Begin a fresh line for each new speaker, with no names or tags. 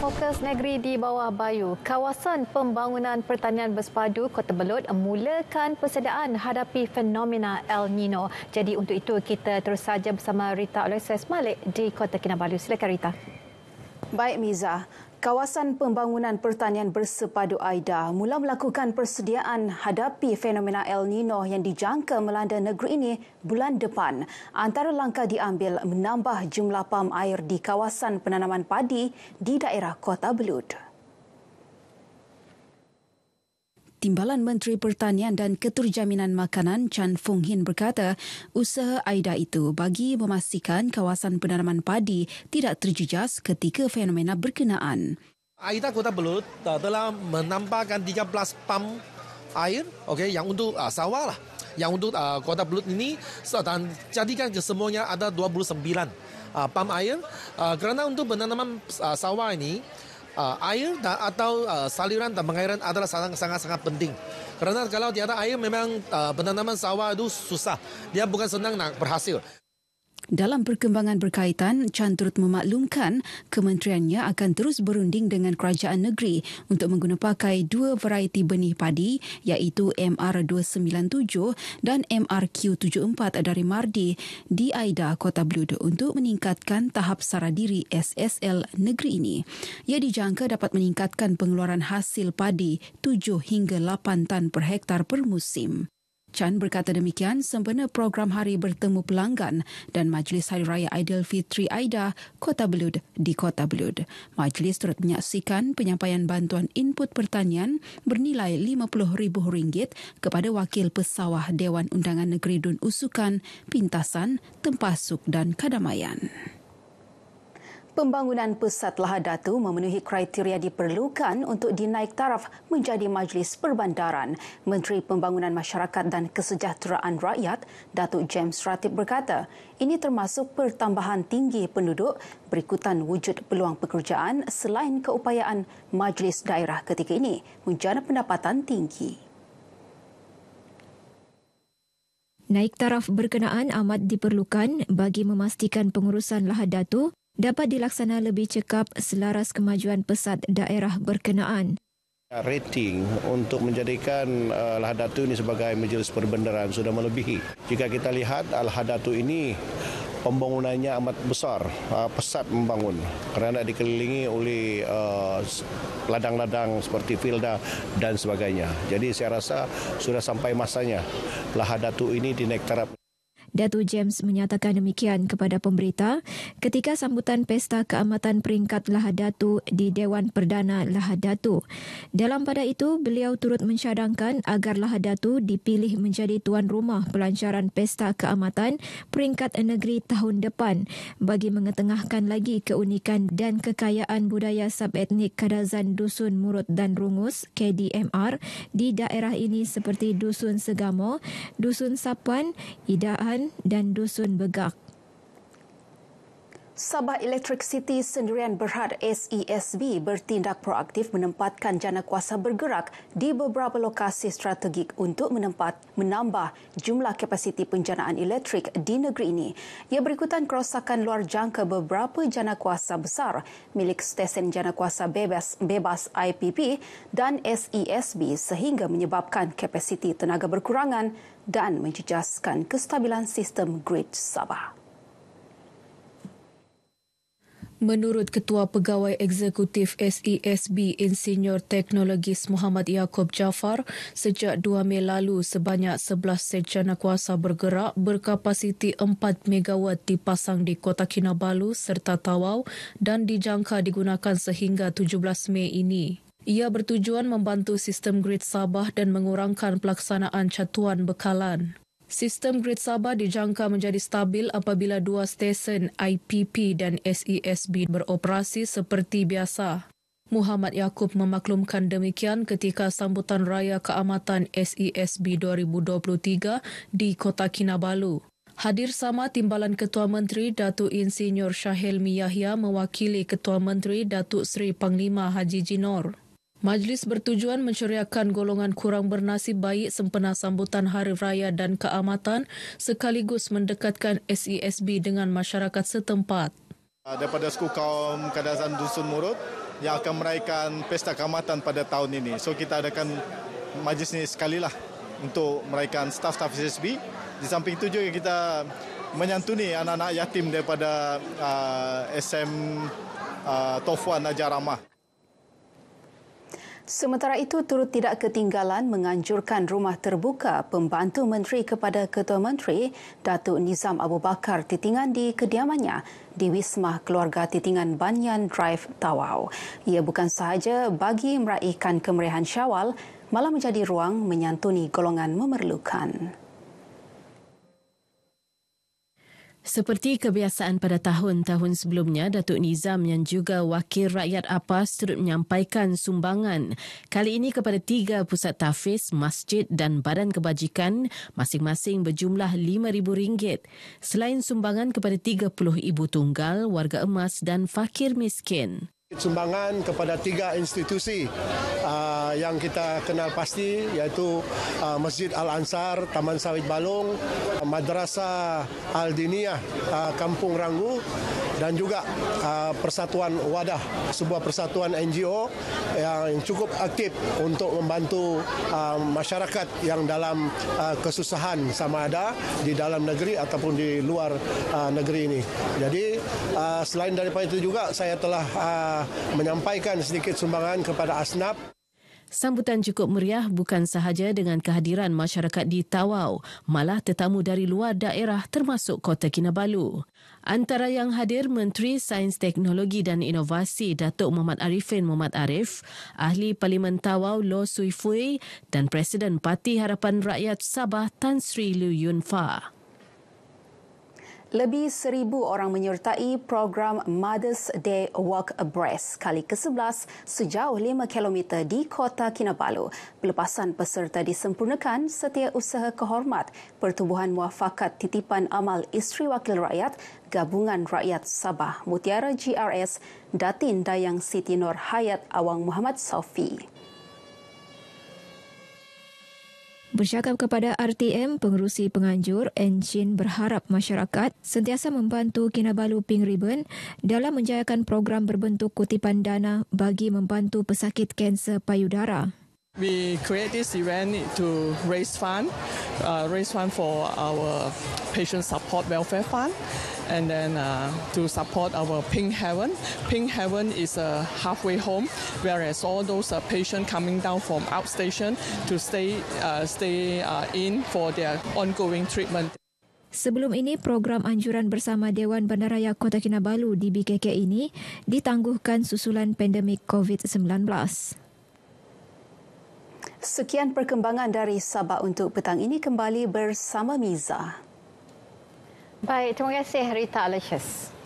Fokus negeri di bawah bayu, kawasan pembangunan pertanian bersepadu Kota Belud memulakan persediaan hadapi fenomena El Nino. Jadi untuk itu kita terus saja bersama Rita Alexis Malik di Kota Kinabalu. Silakan Rita. Baik Miza, Kawasan Pembangunan Pertanian Bersepadu AIDA mula melakukan persediaan hadapi fenomena El Nino yang dijangka melanda negeri ini bulan depan. Antara langkah diambil menambah jumlah pam air di kawasan penanaman padi di daerah Kota Belud. Timbalan Menteri Pertanian dan Keterjaminan Makanan Chan Fung Hin berkata, usaha AIDA itu bagi memastikan kawasan penanaman padi tidak terjejas ketika fenomena berkenaan. AIDA Kota Belut eh, telah menambahkan 13 pam air okay, yang untuk uh, sawah lah. Yang untuk uh, Kota Belut ini dan jadikan kesemuanya ada 29 uh, pam air. Uh, kerana untuk penanaman uh, sawah ini, uh, air dan atau uh, ah, saluran dan pengairan adalah sangat-sangat penting. Kerana kalau tiada air memang uh, penanaman sawah itu susah. Dia bukan senang nak berhasil. Dalam perkembangan berkaitan, Chan turut memaklumkan kementeriannya akan terus berunding dengan kerajaan negeri untuk menggunapakai dua varieti benih padi iaitu MR297 dan MRQ74 dari Mardi di Aida, Kota Bluda untuk meningkatkan tahap sara diri SSL negeri ini. Ia dijangka dapat meningkatkan pengeluaran hasil padi 7 hingga 8 tan per hektar per musim. Chan berkata demikian sempena program hari bertemu pelanggan dan Majlis Hari Raya Aidilfitri AIDA Kota Belud di Kota Belud. Majlis turut menyaksikan penyampaian bantuan input pertanian bernilai RM50,000 kepada Wakil Pesawah Dewan Undangan Negeri Dun Usukan, Pintasan, Tempasuk dan Kadamayan pembangunan pusat Lahad Datu memenuhi kriteria diperlukan untuk dinaik taraf menjadi majlis perbandaran. Menteri Pembangunan Masyarakat dan Kesejahteraan Rakyat, Datuk James Ratib berkata, ini termasuk pertambahan tinggi penduduk berikutan wujud peluang pekerjaan selain keupayaan majlis daerah ketika ini menjana pendapatan tinggi.
Naik taraf berkenaan amat diperlukan bagi memastikan pengurusan lahad datu dapat dilaksana lebih cekap selaras kemajuan pesat daerah berkenaan.
Rating untuk menjadikan uh, Lahadatu ini sebagai majlis perbendaran sudah melebihi. Jika kita lihat Lahadatu ini pembangunannya amat besar, uh, pesat membangun kerana dikelilingi oleh uh, ladang-ladang seperti Filda dan sebagainya. Jadi saya rasa sudah sampai masanya Lahadatu ini dinaik taraf.
Datu James menyatakan demikian kepada pemberita ketika sambutan Pesta Keamatan Peringkat Lahad Datu di Dewan Perdana Lahad Datu. Dalam pada itu, beliau turut mencadangkan agar Lahad Datu dipilih menjadi tuan rumah pelancaran Pesta Keamatan Peringkat Negeri tahun depan bagi mengetengahkan lagi keunikan dan kekayaan budaya subetnik Kadazan Dusun Murut dan Rungus KDMR di daerah ini seperti Dusun Segamo, Dusun Sapan, Idaan, dan Dusun Begak.
Sabah Electric City Sendirian Berhad SESB bertindak proaktif menempatkan jana kuasa bergerak di beberapa lokasi strategik untuk menempat menambah jumlah kapasiti penjanaan elektrik di negeri ini. Ia berikutan kerosakan luar jangka beberapa jana kuasa besar milik stesen jana kuasa bebas, bebas IPP dan SESB sehingga menyebabkan kapasiti tenaga berkurangan dan menjejaskan kestabilan sistem grid Sabah.
Menurut Ketua Pegawai Eksekutif SESB Insinyur Teknologis Muhammad Yaakob Jafar, sejak 2 Mei lalu sebanyak 11 sejana kuasa bergerak berkapasiti 4 MW dipasang di Kota Kinabalu serta Tawau dan dijangka digunakan sehingga 17 Mei ini. Ia bertujuan membantu sistem grid Sabah dan mengurangkan pelaksanaan catuan bekalan. Sistem Grid Sabah dijangka menjadi stabil apabila dua stesen IPP dan SESB beroperasi seperti biasa. Muhammad Yaakob memaklumkan demikian ketika sambutan raya keamatan SESB 2023 di Kota Kinabalu. Hadir sama Timbalan Ketua Menteri Datuk Insinyur Syahil Mi Yahya mewakili Ketua Menteri Datuk Seri Panglima Haji Jinor. Majlis bertujuan menceriakan golongan kurang bernasib baik sempena sambutan Hari Raya dan Keamatan sekaligus mendekatkan SESB dengan masyarakat setempat.
Ah, daripada suku kaum Kadazan Dusun Murut yang akan meraihkan Pesta Keamatan pada tahun ini. So kita adakan majlis ini sekali lah untuk meraihkan staf-staf SESB. Di samping itu juga kita menyantuni anak-anak yatim daripada uh, ah, SM uh, ah, Tofuan Najar Ramah.
Sementara itu turut tidak ketinggalan menganjurkan rumah terbuka pembantu menteri kepada ketua menteri Datuk Nizam Abu Bakar Titingan di kediamannya di Wisma Keluarga Titingan Banyan Drive Tawau. Ia bukan sahaja bagi meraihkan kemeriahan Syawal, malah menjadi ruang menyantuni golongan memerlukan.
Seperti kebiasaan pada tahun-tahun sebelumnya, Datuk Nizam yang juga wakil rakyat APAS turut menyampaikan sumbangan. Kali ini kepada tiga pusat tafiz, masjid dan badan kebajikan masing-masing berjumlah rm ringgit. Selain sumbangan kepada 30 ibu tunggal, warga emas dan fakir miskin
sumbangan kepada tiga institusi uh, yang kita kenal pasti yaitu uh, Masjid Al Ansar, Taman Sawit Balong, Madrasah Al Diniyah uh, Kampung Ranggu dan juga uh, Persatuan Wadah, sebuah persatuan NGO yang cukup aktif untuk membantu uh, masyarakat yang dalam uh, kesusahan sama ada di dalam negeri ataupun di luar uh, negeri ini. Jadi uh, selain daripada itu juga saya telah uh, menyampaikan sedikit sumbangan kepada ASNAP.
Sambutan cukup meriah bukan sahaja dengan kehadiran masyarakat di Tawau, malah tetamu dari luar daerah termasuk Kota Kinabalu. Antara yang hadir Menteri Sains Teknologi dan Inovasi Datuk Muhammad Arifin Muhammad Arif, Ahli Parlimen Tawau Lo Sui Fui dan Presiden Parti Harapan Rakyat Sabah Tan Sri Liu Yun Fa.
Lebih seribu orang menyertai program Mother's Day Walk Abreast kali ke-11 sejauh 5 km di kota Kinabalu. Pelepasan peserta disempurnakan setia usaha kehormat Pertubuhan Muafakat Titipan Amal Isteri Wakil Rakyat Gabungan Rakyat Sabah Mutiara GRS Datin Dayang Siti Nur Hayat Awang Muhammad Sofi.
Bercakap kepada RTM, Pengerusi Penganjur Enchin berharap masyarakat sentiasa membantu Kinabalu Pink Ribbon dalam menjayakan program berbentuk kutipan dana bagi membantu pesakit kanser payudara. We create this event to raise fund, uh, raise fund for our patient support welfare fund, and then uh, to support our Pink Heaven. Pink Heaven is a halfway home, whereas all those uh, patients coming down from outstation to stay uh, stay uh, in for their ongoing treatment. Sebelum ini, program anjuran bersama Dewan Bandaraya Kota Kinabalu di BKK ini ditangguhkan susulan pandemik COVID-19.
Sekian perkembangan dari Sabah untuk petang ini kembali bersama Miza. Baik, terima kasih Rita Alicious.